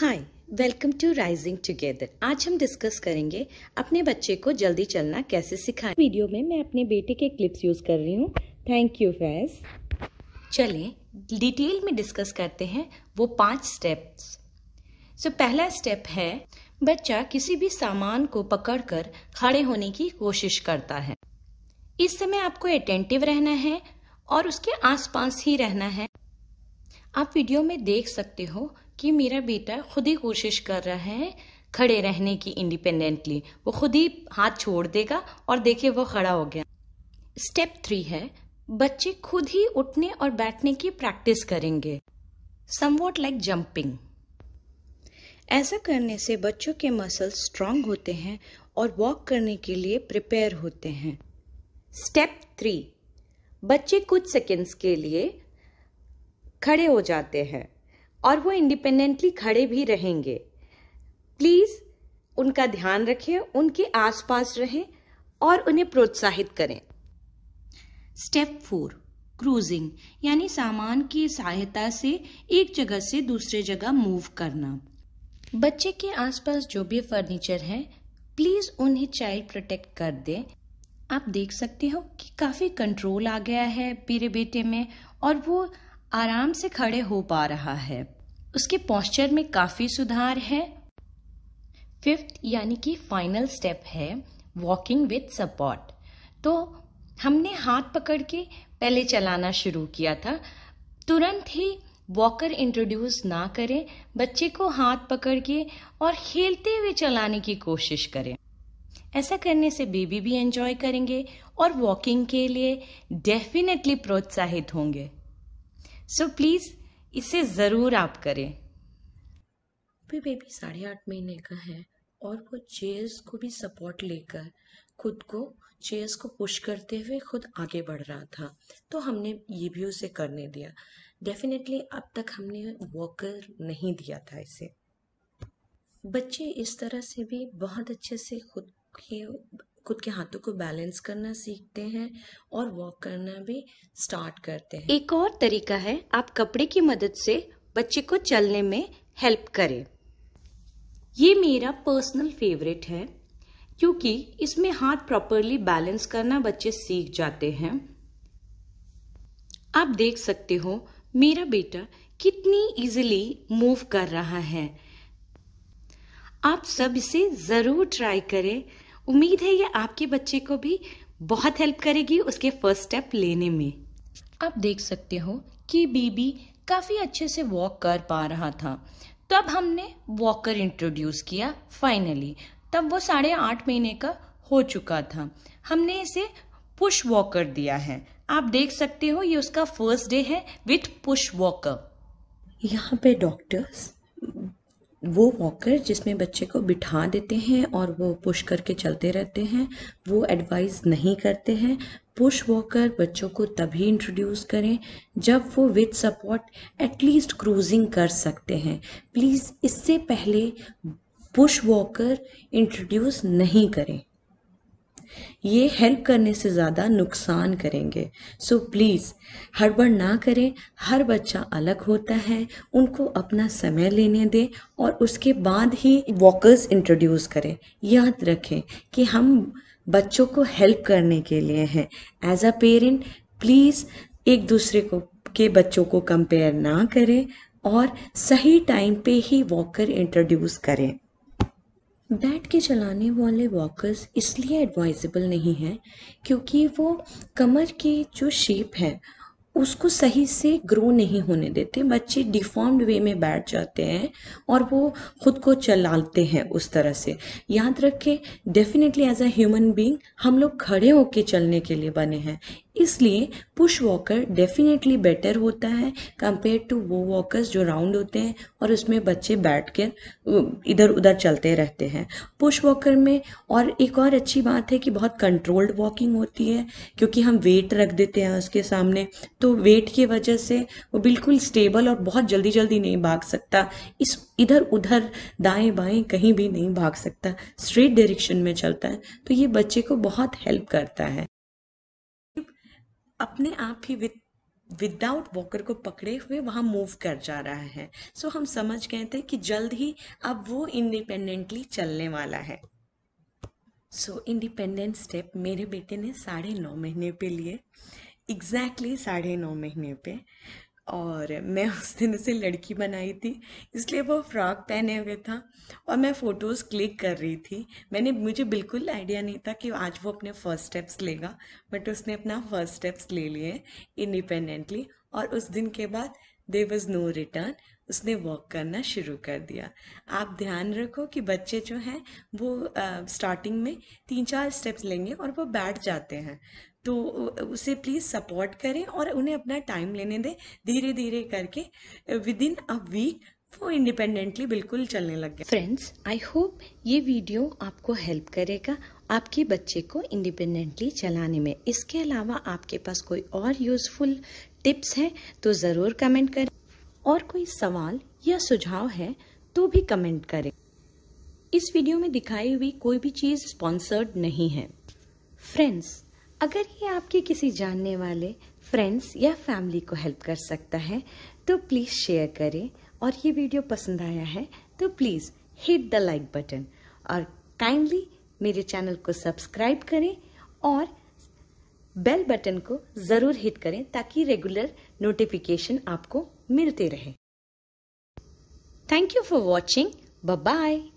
hi welcome to rising together आज हम discuss करेंगे अपने बच्चे को जल्दी चलना कैसे सिखाएं वीडियो में मैं अपने बेटे के क्लिप्स यूज़ कर रही हूँ थैंक यू फैज चलें डिटेल में डिस्कस करते हैं वो पांच स्टेप्स सो so, पहला स्टेप है बच्चा किसी भी सामान को पकड़कर खड़े होने की कोशिश करता है इस समय आपको अटेंटिव रहना है और उसके आसपास ही रहना है आप वीडियो में देख सकते हो कि मेरा बेटा खुद ही कोशिश कर रहा है खड़े रहने की इंडिपेंडेंटली वो खुद ही हाथ छोड़ देगा और देखिए वो खड़ा हो गया स्टेप थ्री है बच्चे खुद ही उठने और बैठने की प्रैक्टिस करेंगे समवॉट लाइक जंपिंग ऐसा करने से बच्चों के मसल स्ट्रांग होते हैं और वॉक करने के लिए प्रिपेयर होते हैं स्टेप थ्री बच्चे कुछ सेकेंड्स के लिए खड़े हो जाते हैं और वो इंडिपेंडेंटली खड़े भी रहेंगे प्लीज़ उनका ध्यान रखें उनके आसपास रहें और उन्हें प्रोत्साहित करें स्टेप फोर क्रूजिंग यानी सामान की सहायता से एक जगह से दूसरे जगह मूव करना बच्चे के आसपास जो भी फर्नीचर है प्लीज उन्हें चाइल्ड प्रोटेक्ट कर दें आप देख सकते हो कि काफ़ी कंट्रोल आ गया है मेरे बेटे में और वो आराम से खड़े हो पा रहा है उसके पॉस्चर में काफ़ी सुधार है फिफ्थ यानी कि फाइनल स्टेप है वॉकिंग विथ सपोर्ट तो हमने हाथ पकड़ के पहले चलाना शुरू किया था तुरंत ही वॉकर इंट्रोड्यूस ना करें बच्चे को हाथ पकड़ के और खेलते हुए चलाने की कोशिश करें ऐसा करने से बेबी भी एंजॉय करेंगे और वॉकिंग के लिए डेफिनेटली प्रोत्साहित होंगे सो so प्लीज़ इसे ज़रूर आप करें भी बेबी साढ़े आठ महीने का है और वो चेयर्स को भी सपोर्ट लेकर खुद को चेयर्स को पुश करते हुए खुद आगे बढ़ रहा था तो हमने ये भी उसे करने दिया डेफिनेटली अब तक हमने वॉकर नहीं दिया था इसे बच्चे इस तरह से भी बहुत अच्छे से खुद के खुद के हाथों को बैलेंस करना सीखते हैं और वॉक करना भी स्टार्ट करते हैं एक और तरीका है आप कपड़े की मदद से बच्चे को चलने में हेल्प करें ये मेरा पर्सनल फेवरेट है क्योंकि इसमें हाथ प्रॉपरली बैलेंस करना बच्चे सीख जाते हैं आप देख सकते हो मेरा बेटा कितनी इजीली मूव कर रहा है आप सब इसे ज़रूर ट्राई करें उम्मीद है ये आपके बच्चे को भी बहुत हेल्प करेगी उसके फर्स्ट स्टेप लेने में आप देख सकते हो कि बेबी काफ़ी अच्छे से वॉक कर पा रहा था तब हमने वॉकर इंट्रोड्यूस किया फाइनली तब वो साढ़े आठ महीने का हो चुका था हमने इसे पुश वॉकर दिया है आप देख सकते हो ये उसका फर्स्ट डे है विथ पुश वॉकर यहाँ पे डॉक्टर्स वो वॉकर जिसमें बच्चे को बिठा देते हैं और वो पुश करके चलते रहते हैं वो एडवाइस नहीं करते हैं पुश वॉकर बच्चों को तभी इंट्रोड्यूस करें जब वो विद सपोर्ट एटलीस्ट क्रूजिंग कर सकते हैं प्लीज़ इससे पहले पुश वॉकर इंट्रोड्यूस नहीं करें ये हेल्प करने से ज़्यादा नुकसान करेंगे सो so, प्लीज़ हड़बड़ ना करें हर बच्चा अलग होता है उनको अपना समय लेने दें और उसके बाद ही वॉकर्स इंट्रोड्यूस करें याद रखें कि हम बच्चों को हेल्प करने के लिए हैं एज अ पेरेंट प्लीज़ एक दूसरे को के बच्चों को कंपेयर ना करें और सही टाइम पे ही वॉकर इंट्रोड्यूस करें बैठ के चलाने वाले वॉकर्स इसलिए एडवाइजेबल नहीं हैं क्योंकि वो कमर की जो शेप है उसको सही से ग्रो नहीं होने देते बच्चे डिफॉर्म्ड वे में बैठ जाते हैं और वो खुद को चलाते हैं उस तरह से याद रखें definitely as a human being हम लोग खड़े होकर चलने के लिए बने हैं इसलिए पुश वॉकर डेफिनेटली बेटर होता है कंपेयर टू वो वॉकर्स जो राउंड होते हैं और उसमें बच्चे बैठ कर इधर उधर चलते रहते हैं पुश वॉकर में और एक और अच्छी बात है कि बहुत कंट्रोल्ड वॉकिंग होती है क्योंकि हम वेट रख देते हैं उसके सामने तो वेट की वजह से वो बिल्कुल स्टेबल और बहुत जल्दी जल्दी नहीं भाग सकता इस इधर उधर दाएं बाएं कहीं भी नहीं भाग सकता स्ट्रेट डायरेक्शन में चलता है तो ये बच्चे को बहुत हेल्प करता है अपने आप ही विद विदाउट वॉकर को पकड़े हुए वहाँ मूव कर जा रहा है सो so, हम समझ गए थे कि जल्द ही अब वो इंडिपेंडेंटली चलने वाला है सो इंडिपेंडेंट स्टेप मेरे बेटे ने साढ़े नौ महीने पे लिए एग्जैक्टली exactly साढ़े नौ महीने पे और मैं उस दिन उसे लड़की बनाई थी इसलिए वो फ्रॉक पहने हुए था और मैं फ़ोटोज़ क्लिक कर रही थी मैंने मुझे बिल्कुल आइडिया नहीं था कि आज वो अपने फर्स्ट स्टेप्स लेगा बट उसने अपना फर्स्ट स्टेप्स ले लिए इंडिपेंडेंटली और उस दिन के बाद देर वॉज़ नो रिटर्न उसने वॉक करना शुरू कर दिया आप ध्यान रखो कि बच्चे जो हैं वो स्टार्टिंग में तीन चार स्टेप्स लेंगे और वो बैठ जाते हैं तो उसे प्लीज़ सपोर्ट करें और उन्हें अपना टाइम लेने दें धीरे धीरे करके विद इन अ वीक वो इंडिपेंडेंटली बिल्कुल चलने लग गए फ्रेंड्स आई होप ये वीडियो आपको हेल्प करेगा आपके बच्चे को इंडिपेंडेंटली चलाने में इसके अलावा आपके पास कोई और यूज़फुल टिप्स हैं तो ज़रूर कमेंट करें और कोई सवाल या सुझाव है तो भी कमेंट करें इस वीडियो में दिखाई हुई कोई भी चीज़ स्पॉन्सर्ड नहीं है फ्रेंड्स अगर ये आपके किसी जानने वाले फ्रेंड्स या फैमिली को हेल्प कर सकता है तो प्लीज़ शेयर करें और ये वीडियो पसंद आया है तो please hit the like button और काइंडली मेरे चैनल को सब्सक्राइब करें और बेल बटन को ज़रूर हिट करें ताकि रेगुलर नोटिफिकेशन आपको मिलते रहे thank you for watching bye